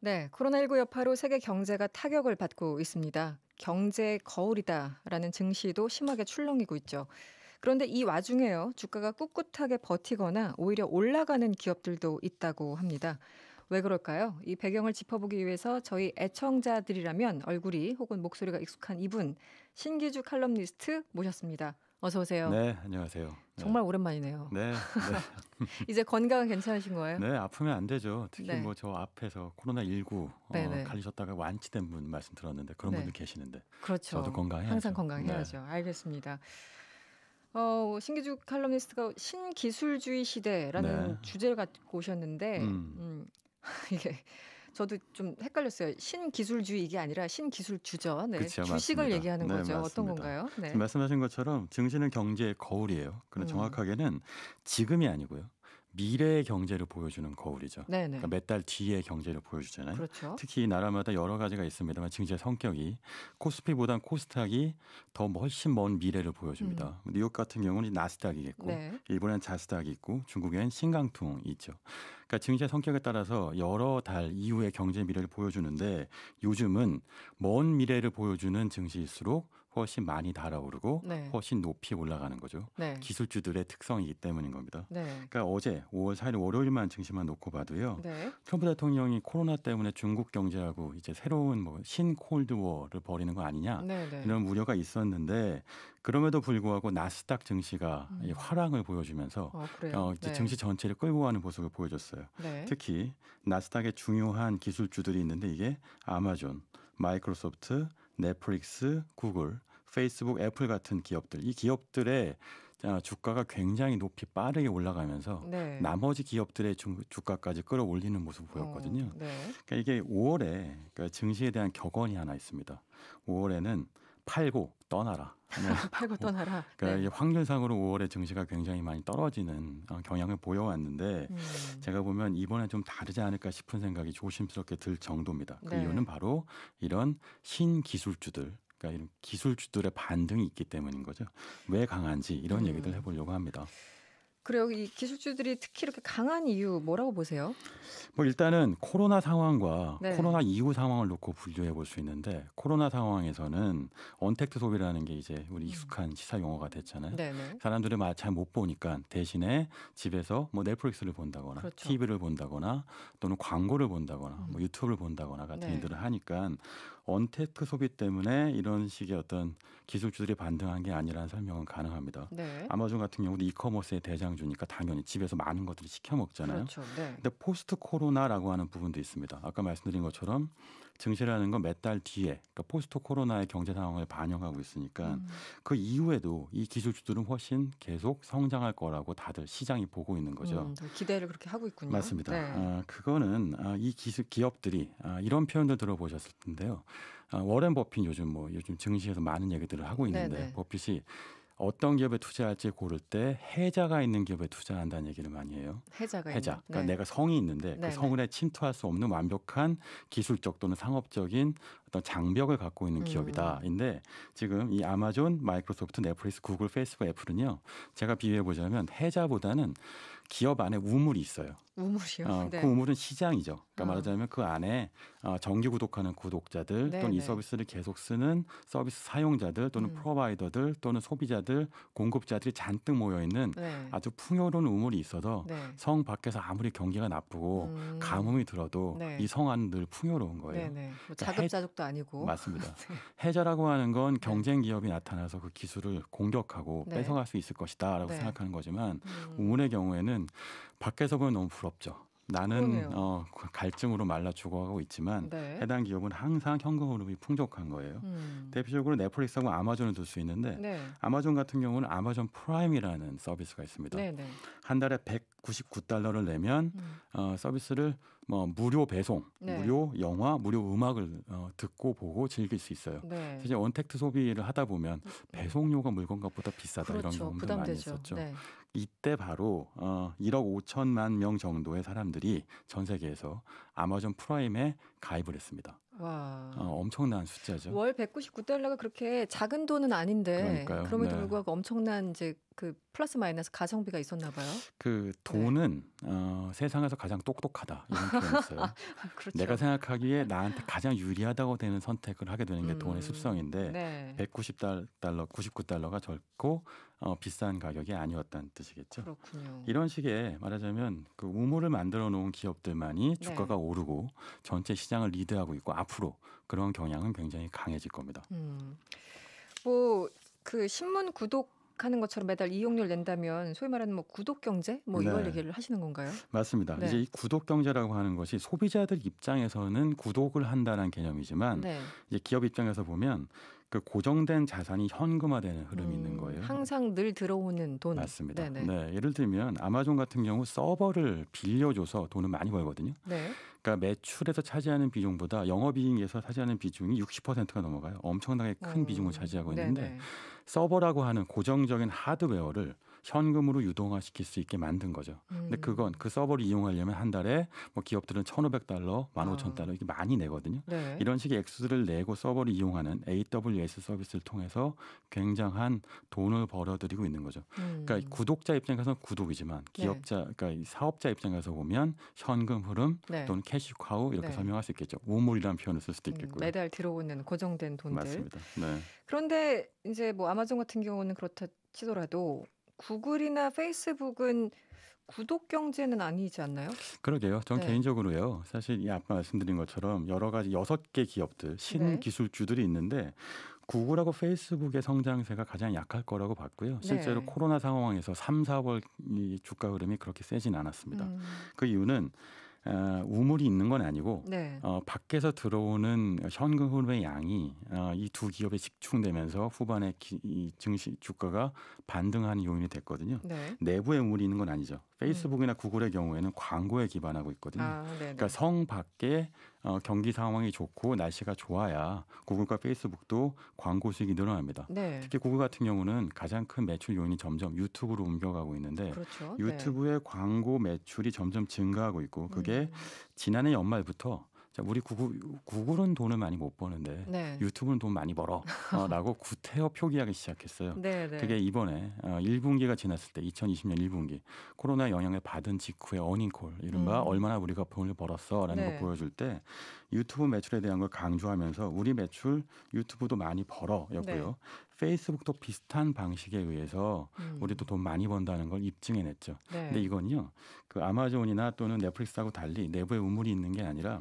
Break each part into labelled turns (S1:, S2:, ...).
S1: 네, 코로나19 여파로 세계 경제가 타격을 받고 있습니다. 경제 거울이다라는 증시도 심하게 출렁이고 있죠. 그런데 이 와중에요, 주가가 꿋꿋하게 버티거나 오히려 올라가는 기업들도 있다고 합니다. 왜 그럴까요? 이 배경을 짚어보기 위해서 저희 애청자들이라면 얼굴이 혹은 목소리가 익숙한 이분, 신기주 칼럼니스트 모셨습니다. 어서 오세요. 네,
S2: 안녕하세요. 네. 정말
S1: 오랜만이네요. 네. 네. 이제 건강은 괜찮으신 거예요? 네,
S2: 아프면 안 되죠. 특히 네. 뭐저 앞에서 코로나 19 어, 네, 네. 갈리셨다가 완치된 분 말씀 들었는데 그런 분들 계시는데. 그렇죠. 저도 건강해 항상 건강해야죠.
S1: 알겠습니다. 어, 신기주 칼럼니스트가 신기술주의 시대라는 주제를 갖고 오셨는데 음. 음, 이게 저도 좀 헷갈렸어요. 신기술주의 이게 아니라 신기술주죠. 네. 그쵸, 주식을 맞습니다. 얘기하는 네, 거죠. 네, 어떤 건가요? 네.
S2: 말씀하신 것처럼 증시는 경제의 거울이에요. 그런데 음. 정확하게는 지금이 아니고요. 미래의 경제를 보여주는 거울이죠. 네, 네. 그러니까 몇 달 뒤의 경제를 보여주잖아요. 그렇죠. 특히 나라마다 여러 가지가 있습니다만 증시의 성격이 코스피보단 코스닥이 더 훨씬 먼 미래를 보여줍니다. 음. 뉴욕 같은 경우는 나스닥이겠고 일본엔 자스닥이 있고 중국엔 신강통이 있죠. 그러니까 증시의 성격에 따라서 여러 달 이후의 경제 미래를 보여주는데 요즘은 먼 미래를 보여주는 증시일수록 훨씬 많이 달아오르고 네. 훨씬 높이 올라가는 거죠. 네. 기술주들의 특성이기 때문인 겁니다. 네. 그러니까 어제 5월 4일 월요일만 증시만 놓고 봐도요. 네. 트럼프 대통령이 코로나 때문에 중국 경제하고 이제 새로운 뭐 신콜드워를 벌이는 거 아니냐 네, 네. 이런 우려가 있었는데 그럼에도 불구하고 나스닥 증시가 음. 화랑을 보여주면서
S1: 아, 어, 어, 네. 증시
S2: 전체를 끌고 가는 모습을 보여줬어요. 네. 특히 나스닥의 중요한 기술주들이 있는데 이게 아마존, 마이크로소프트, 넷플릭스, 구글, 페이스북, 애플 같은 기업들 이 기업들의 아, 주가가 굉장히 높이 빠르게 올라가면서 네. 나머지 기업들의 주가까지 끌어올리는 모습을 보였거든요. 어, 네. 그러니까 이게 5월에 그러니까 증시에 대한 격언이 하나 있습니다. 5월에는 팔고 떠나라.
S1: 팔고 어, 떠나라. 그러니까
S2: 네. 확률상으로 5월에 증시가 굉장히 많이 떨어지는 어, 경향을 보여왔는데 음. 제가 보면 이번에 좀 다르지 않을까 싶은 생각이 조심스럽게 들 정도입니다. 그 네. 이유는 바로 이런 신기술주들 그러니까 이런 기술주들의 반등이 있기 때문인 거죠. 왜 강한지 이런 음. 얘기들 해보려고 합니다.
S1: 그래요. 이 기술주들이 특히 이렇게 강한 이유 뭐라고 보세요?
S2: 뭐 일단은 코로나 상황과 네. 코로나 이후 상황을 놓고 분류해 볼 수 있는데 코로나 상황에서는 언택트 소비라는 게 이제 우리 음. 익숙한 시사 용어가 됐잖아요. 네네. 네. 사람들이 잘못 보니까 대신에 집에서 뭐 넷플릭스를 본다거나 그렇 TV를 본다거나 또는 광고를 본다거나 음. 뭐 유튜브를 본다거나 같은 네. 일들을 하니까 언택트 소비 때문에 이런 식의 어떤 기술주들이 반등한 게 아니라는 설명은 가능합니다. 네. 아마존 같은 경우도 이커머스의 대장주니까 당연히 집에서 많은 것들을 시켜 먹잖아요. 그렇죠. 네. 근데 포스트 코로나라고 하는 부분도 있습니다. 아까 말씀드린 것처럼 증시라는 건 몇 달 뒤에 그러니까 포스트 코로나의 경제 상황을 반영하고 있으니까 음. 그 이후에도 이 기술주들은 훨씬 계속 성장할 거라고 다들 시장이 보고 있는 거죠. 음,
S1: 기대를 그렇게 하고 있군요. 맞습니다. 네.
S2: 아, 그거는 아, 이 기술 기업들이 아, 이런 표현들 들어보셨을 텐데요. 아, 워렌 버핏 요즘 뭐 요즘 증시에서 많은 얘기들을 하고 있는데 네네. 네. 버핏이 어떤 기업에 투자할지 고를 때 해자가 있는 기업에 투자한다는 얘기를 많이 해요.
S1: 해자가 해자. 있는. 그러니까 네. 내가
S2: 성이 있는데 그 네. 그 네. 성에 침투할 수 없는 완벽한 기술적 또는 상업적인 어떤 장벽을 갖고 있는 음. 기업이다인데 지금 이 아마존, 마이크로소프트, 넷플릭스, 구글, 페이스북, 애플은요. 제가 비유해 보자면 해자보다는 기업 안에 우물이 있어요.
S1: 우물이요? 어, 네. 그 우물은
S2: 시장이죠. 그러니까 어. 말하자면 그 안에 어, 정기 구독하는 구독자들 네, 또는 네. 이 서비스를 계속 쓰는 서비스 사용자들 또는 음. 프로바이더들 또는 소비자들 공급자들이 잔뜩 모여 있는 네. 아주 풍요로운 우물이 있어서 네. 성 밖에서 아무리 경기가 나쁘고 음. 가뭄이 들어도 네. 이성 안은 늘 풍요로운 거예요. 뭐그러 그러니까 자급자족도
S1: 아니고 맞습니다.
S2: 해저라고 하는 건 경쟁 기업이 나타나서 그 기술을 공격하고 뺏어갈 수 있을 것이다라고 생각하는 거지만 음. 우물의 경우에는 사실은 밖에서 보면 너무 부럽죠. 나는 어, 그 갈증으로 말라 죽어가고 있지만 네. 해당 기업은 항상 현금 흐름이 풍족한 거예요. 음. 대표적으로 넷플릭스하고 아마존을 둘 수 있는데 네. 아마존 같은 경우는 아마존 프라임이라는 서비스가 있습니다. 네, 네. 한 달에 199달러를 내면 음. 어, 서비스를 뭐 무료 배송, 네. 무료 영화, 무료 음악을 어, 듣고 보고 즐길 수 있어요. 네. 사실 원택트 소비를 하다 보면 음. 배송료가 물건값보다 비싸다 그렇죠. 이런 경우도 많이 있었죠. 이때 바로 어 1억 5천만 명 정도의 사람들이 전 세계에서 아마존 프라임에 가입을 했습니다. 와. 어, 엄청난 숫자죠.
S1: 월 199달러가 그렇게 작은 돈은 아닌데 그러니까요. 그럼에도 네. 불구하고 엄청난 이제 그 플러스 마이너스 가성비가 있었나 봐요.
S2: 그 네. 돈은 네. 어, 세상에서 가장 똑똑하다 이런 표현이 있어요. 아, 그렇죠. 내가 생각하기에 나한테 가장 유리하다고 되는 선택을 하게 되는 게 음. 돈의 습성인데 네. 190달러, 99달러가 젊고 어, 비싼 가격이 아니었다는 뜻이겠죠. 그렇군요. 이런 식의 말하자면 그 우물을 만들어 놓은 기업들만이 네. 주가가 오르고 전체 시장을 리드하고 있고 앞으로 그런 경향은 굉장히 강해질 겁니다.
S1: 음. 뭐그 신문 구독 하는 것처럼 매달 이용료를 낸다면 소위 말하는 뭐 구독 경제 뭐 이걸 네. 얘기를 하시는 건가요?
S2: 맞습니다. 네. 이제 이 구독 경제라고 하는 것이 소비자들 입장에서는 구독을 한다는 개념이지만 네. 이제 기업 입장에서 보면 그 고정된 자산이 현금화되는 흐름이 음, 있는 거예요.
S1: 항상 늘 들어오는 돈. 맞습니다. 네네.
S2: 네, 예를 들면 아마존 같은 경우 서버를 빌려줘서 돈을 많이 벌거든요. 네. 그러니까 매출에서 차지하는 비중보다 영업이익에서 차지하는 비중이 60%가 넘어가요. 엄청나게 큰 음, 비중을 차지하고 있는데 네네. 서버라고 하는 고정적인 하드웨어를 현금으로 유동화 시킬 수 있게 만든 거죠. 음. 근데 그건 그 서버를 이용하려면 한 달에 뭐 기업들은 1,500달러, 15,000달러 아. 이렇게 많이 내거든요. 네. 이런 식의 액수들을 내고 서버를 이용하는 AWS 서비스를 통해서 굉장한 돈을 벌어들이고 있는 거죠. 그러니까 음. 그러니까 구독자 입장에서는 구독이지만 네. 기업자, 네. 그러니까 사업자 입장에서 보면 현금 흐름 네. 또는 캐시카우 이렇게 네. 설명할 수 있겠죠. 우물이라는 표현을 쓸 수도 음, 있겠고요. 음,
S1: 매달 들어오는 고정된 돈들. 맞습니다. 네. 그런데 이제 뭐 아마존 같은 경우는 그렇다 치더라도 구글이나 페이스북은 구독 경제는 아니지 않나요?
S2: 그러게요. 전 네. 개인적으로요. 사실 이 아까 말씀드린 것처럼 여러 가지 여섯 개 기업들 신기술주들이 네. 있는데 구글하고 페이스북의 성장세가 가장 약할 거라고 봤고요. 네. 실제로 네. 코로나 상황에서 3, 4월 이 주가 흐름이 그렇게 세진 않았습니다. 음. 그 이유는 어, 우물이 있는 건 아니고 네. 어, 밖에서 들어오는 현금 흐름의 양이 어, 이 두 기업에 집중되면서 후반에 기, 이 증시 주가가 반등하는 요인이 됐거든요. 네. 내부의 우물이 있는 건 아니죠. 페이스북이나 구글의 경우에는 광고에 기반하고 있거든요. 아, 그러니까 성 밖에 어, 경기 상황이 좋고 날씨가 좋아야 구글과 페이스북도 광고 수익이 늘어납니다. 네. 특히 구글 같은 경우는 가장 큰 매출 요인이 점점 유튜브로 옮겨가고 있는데 그렇죠? 네. 유튜브의 네. 광고 매출이 점점 증가하고 있고 그게 음. 지난해 연말부터 자, 우리 구글, 구글은 돈을 많이 못 버는데 네. 유튜브는 돈 많이 벌어. 어, 라고 구태여 표기하기 시작했어요. 네, 네. 그게 이번에 어, 1분기가 지났을 때 2020년 1분기 코로나 영향을 받은 직후에 어닝콜 이른바 음. 얼마나 우리가 돈을 벌었어 라는 걸 네. 보여줄 때 유튜브 매출에 대한 걸 강조하면서 우리 매출 유튜브도 많이 벌어 였고요. 네. 페이스북도 비슷한 방식에 의해서 음. 우리도 돈 많이 번다는 걸 입증해냈죠. 네. 근데 이건요. 그 아마존이나 또는 넷플릭스하고 달리 내부에 우물이 있는 게 아니라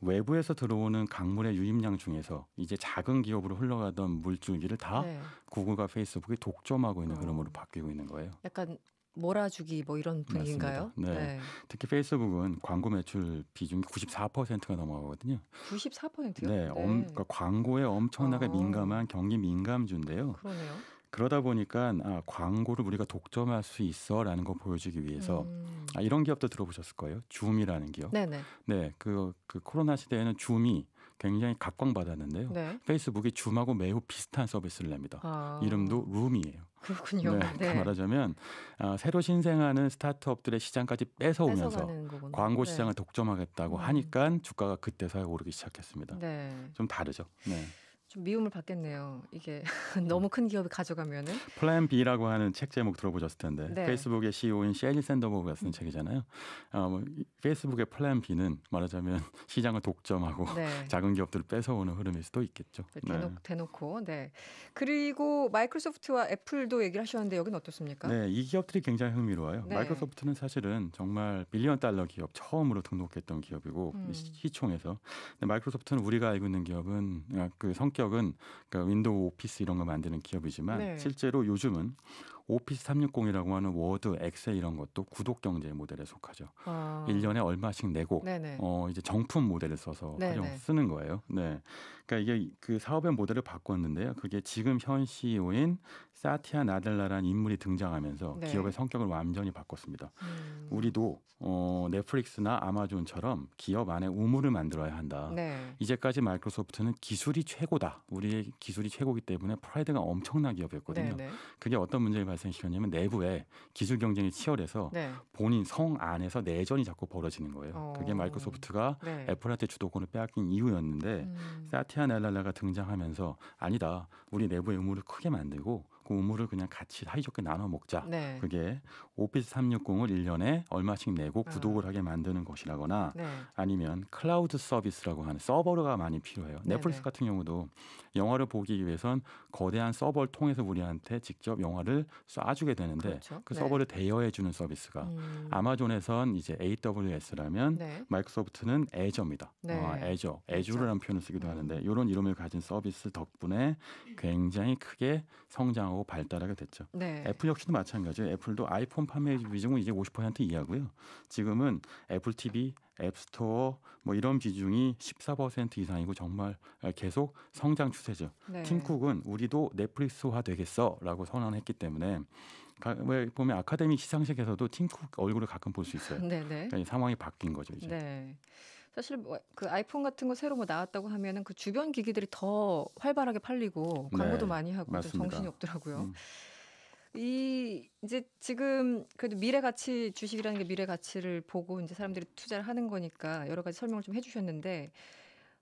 S2: 외부에서 들어오는 강물의 유입량 중에서 이제 작은 기업으로 흘러가던 물줄기를 다 네. 구글과 페이스북이 독점하고 있는 어. 흐름으로 바뀌고 있는 거예요.
S1: 약간 몰아주기 뭐 이런 분위기인가요? 네. 네.
S2: 특히 페이스북은 광고 매출 비중이 94%가 넘어가거든요.
S1: 94%요? 네. 네. 엄, 네. 그러니까
S2: 광고에 엄청나게 어. 민감한 경기 민감주인데요. 그러네요. 그러다 보니까 아, 광고를 우리가 독점할 수 있어라는 걸 보여주기 위해서 음. 아, 이런 기업도 들어보셨을 거예요. 줌이라는 기업. 네네. 네, 그, 그 코로나 시대에는 줌이 굉장히 각광받았는데요. 네. 페이스북이 줌하고 매우 비슷한 서비스를 냅니다. 아. 이름도 룸이에요. 그렇군요. 네, 네. 말하자면 아, 새로 신생하는 스타트업들의 시장까지 뺏어오면서
S1: 광고 네. 시장을
S2: 독점하겠다고 음. 하니까 주가가 그때서야 오르기 시작했습니다. 네. 좀 다르죠. 네.
S1: 좀 미움을 받겠네요. 이게 너무 큰 기업이 가져가면은.
S2: 플랜 B라고 하는 책 제목 들어보셨을 텐데 네. 페이스북의 CEO인 셰리 샌더버그가 쓴 음. 책이잖아요. 어, 뭐 페이스북의 플랜 B는 말하자면 시장을 독점하고 네. 작은 기업들을 뺏어오는 흐름일 수도 있겠죠. 네, 네. 대놓, 네.
S1: 대놓고 네. 그리고 마이크로소프트와 애플도 얘기를 하셨는데 여기는 어떻습니까? 네,
S2: 이 기업들이 굉장히 흥미로워요. 네. 마이크로소프트는 사실은 정말 밀리언 달러 기업 처음으로 등록했던 기업이고 음. 시총에서 마이크로소프트는 우리가 알고 있는 기업은 아, 그 성. 격 성격은 그러니까 윈도우 오피스 이런 거 만드는 기업이지만 네. 실제로 요즘은 오피스 360이라고 하는 워드, 엑셀 이런 것도 구독 경제 모델에 속하죠. 아. 1년에 얼마씩 내고 어 이제 정품 모델을 써서 활용 쓰는 거예요. 네. 그러니까 이게 그 사업의 모델을 바꿨는데요. 그게 지금 현 CEO인 사티아 나델라라는 인물이 등장하면서 네. 기업의 성격을 완전히 바꿨습니다. 음. 우리도 어, 넷플릭스나 아마존처럼 기업 안에 우물을 만들어야 한다. 네. 이제까지 마이크로소프트는 기술이 최고다. 우리의 기술이 최고기 때문에 프라이드가 엄청난 기업이었거든요. 네, 네. 그게 어떤 문제가 발생시켰냐면 내부에 기술 경쟁이 치열해서 네. 본인 성 안에서 내전이 자꾸 벌어지는 거예요. 어. 그게 마이크로소프트가 네. 애플한테 주도권을 빼앗긴 이유였는데 음. 사티 케아넬랄라가 등장하면서 아니다 우리 내부의 의무를 크게 만들고 고 우물을 그냥 같이 사이좋게 나눠 먹자. 네. 그게 오피스 360을 1년에 얼마씩 내고 아. 구독을 하게 만드는 것이라거나 네. 아니면 클라우드 서비스라고 하는 서버가 많이 필요해요. 네, 넷플릭스 네네. 같은 경우도 영화를 보기 위해선 거대한 서버를 통해서 우리한테 직접 영화를 쏴주게 되는데 그렇죠. 그 네. 서버를 네. 대여해주는 서비스가 음. 아마존에선 이제 AWS라면 네. 마이크로소프트는 애저입니다.
S1: 어, 애저,
S2: 애주라는 표현을 쓰기도 음. 하는데 이런 이름을 가진 서비스 덕분에 굉장히 크게 성장하고 하고 발달하게 됐죠. 네. 애플 역시도 마찬가지예요. 애플도 아이폰 판매 비중은 이제 50% 이하고요. 지금은 애플 TV, 앱스토어 뭐 이런 비중이 14% 이상이고 정말 계속 성장 추세죠. 네. 팀쿡은 우리도 넷플릭스화 되겠어라고 선언했기 때문에 왜 보면 아카데미 시상식에서도 팀쿡 얼굴을 가끔 볼 수 있어요. 네, 네. 그러니까 상황이 바뀐 거죠 이제.
S1: 네. 사실 뭐그 아이폰 같은 거 새로 뭐 나왔다고 하면은 그 주변 기기들이 더 활발하게 팔리고 광고도 네, 많이 하고 맞습니다. 정신이 없더라고요. 음. 이 이제 지금 그래도 미래 가치 주식이라는 게 미래 가치를 보고 이제 사람들이 투자를 하는 거니까 여러 가지 설명을 좀 해주셨는데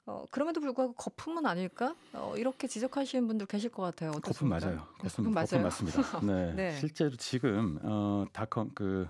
S1: 어, 그럼에도 불구하고 거품은 아닐까? 어, 이렇게 지적하시는 분들 계실 것 같아요. 어떻습니까? 거품 맞아요. 네, 거품, 거품 맞아요. 거품 맞습니다. 네, 네.
S2: 실제로 지금 어, 닷컴 그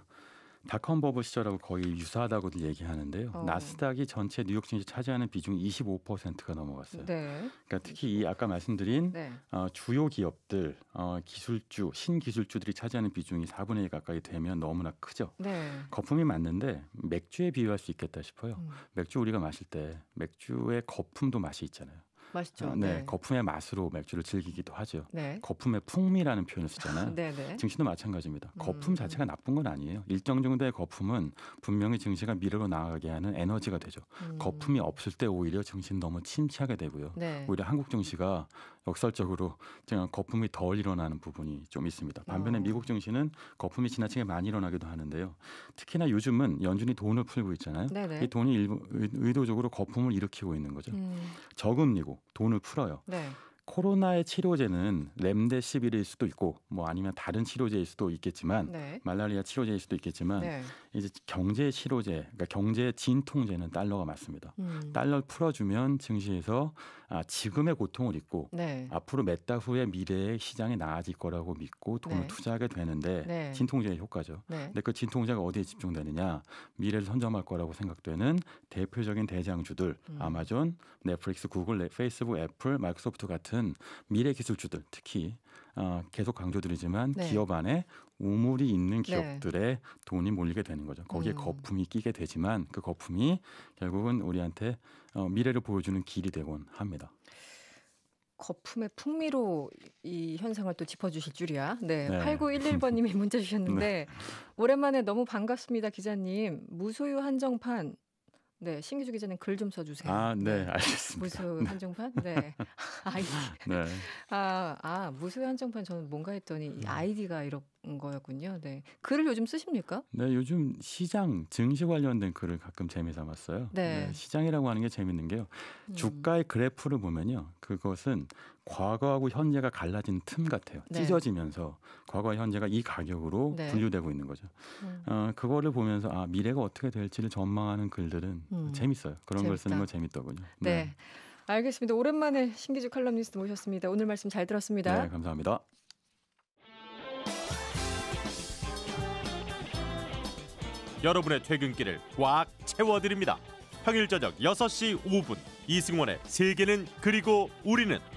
S2: 닷컴 버블 시절하고 거의 유사하다고들 얘기하는데요. 어. 나스닥이 전체 뉴욕 증시 차지하는 비중 25%가 넘어갔어요. 네. 그러니까 특히 이 그렇죠. 아까 말씀드린 네. 어, 주요 기업들, 어, 기술주, 신기술주들이 차지하는 비중이 4분의 1 가까이 되면 너무나 크죠. 네. 거품이 맞는데 맥주에 비유할 수 있겠다 싶어요. 음. 맥주 우리가 마실 때 맥주의 거품도 맛이 있잖아요.
S1: 맛있죠. 어, 네, 네,
S2: 거품의 맛으로 맥주를 즐기기도 하죠. 네. 거품의 풍미라는 표현을 쓰잖아요. 네, 네. 증시도 마찬가지입니다. 음. 거품 음. 자체가 나쁜 건 아니에요. 일정 정도의 거품은 분명히 증시가 미래로 나아가게 하는 에너지가 되죠. 음. 거품이 없을 때 오히려 증시는 너무 침체하게 되고요. 네. 오히려 한국 증시가 역설적으로 제가 거품이 덜 일어나는 부분이 좀 있습니다. 반면에 어. 미국 증시는 거품이 지나치게 많이 일어나기도 하는데요. 특히나 요즘은 연준이 돈을 풀고 있잖아요. 네네. 이 돈이 일부, 의도적으로 거품을 일으키고 있는 거죠. 음. 저금리고 돈을 풀어요. 네. 코로나의 치료제는 램데시빌일 수도 있고 뭐 아니면 다른 치료제일 수도 있겠지만 네. 말라리아 치료제일 수도 있겠지만 네. 이제 경제 치료제 그러니까 경제 진통제는 달러가 맞습니다. 음. 달러를 풀어주면 증시에서 아, 지금의 고통을 잊고 네. 앞으로 몇 달 후에 미래의 시장이 나아질 거라고 믿고 돈을 네. 투자하게 되는데 네. 진통제의 효과죠. 네. 근데 그 진통제가 어디에 집중되느냐 미래를 선점할 거라고 생각되는 대표적인 대장주들 음. 아마존, 넷플릭스, 구글, 페이스북, 애플, 마이크로소프트 같은 같은 미래 기술주들 특히 어, 계속 강조드리지만 네. 기업 안에 우물이 있는 네. 기업들의 네. 돈이 몰리게 되는 거죠. 거기에 음. 거품이 끼게 되지만 그 거품이 결국은 우리한테 어, 미래를 보여주는 길이 되곤 합니다.
S1: 거품의 풍미로 이 현상을 또 짚어주실 줄이야. 네. 네. 8911번님이 문자 주셨는데, 네. 오랜만에 너무 반갑습니다, 기자님. 무소유 한정판 네, 신기주 기자는글 좀 써주세요. 아, 네, 네. 알겠습니다. 무수 네. 한정판? 네. 아이디. 네. 아, 아, 무수 한정판 저는 뭔가 했더니 음. 아이디가 이런 거였군요. 네. 글을 요즘 쓰십니까?
S2: 네, 요즘 시장, 증시 관련된 글을 가끔 재미삼았어요 네. 네. 시장이라고 하는 게 재밌는 게요. 음. 주가의 그래프를 보면요. 그것은 과거하고 현재가 갈라진 틈 같아요. 네. 찢어지면서 과거와 현재가 이 가격으로 네. 분류되고 있는 거죠. 음. 어, 그거를 보면서 아 미래가 어떻게 될지를 전망하는 글들은 음. 재밌어요. 그런 재밌다. 걸 쓰는 거 재밌더군요.
S1: 네. 네. 알겠습니다. 오랜만에 신기주 칼럼니스트 모셨습니다. 오늘 말씀 잘 들었습니다. 네,
S2: 감사합니다. 여러분의 퇴근길을 꽉 채워드립니다. 평일 저녁 6시 5분 이승원의 세계는 그리고 우리는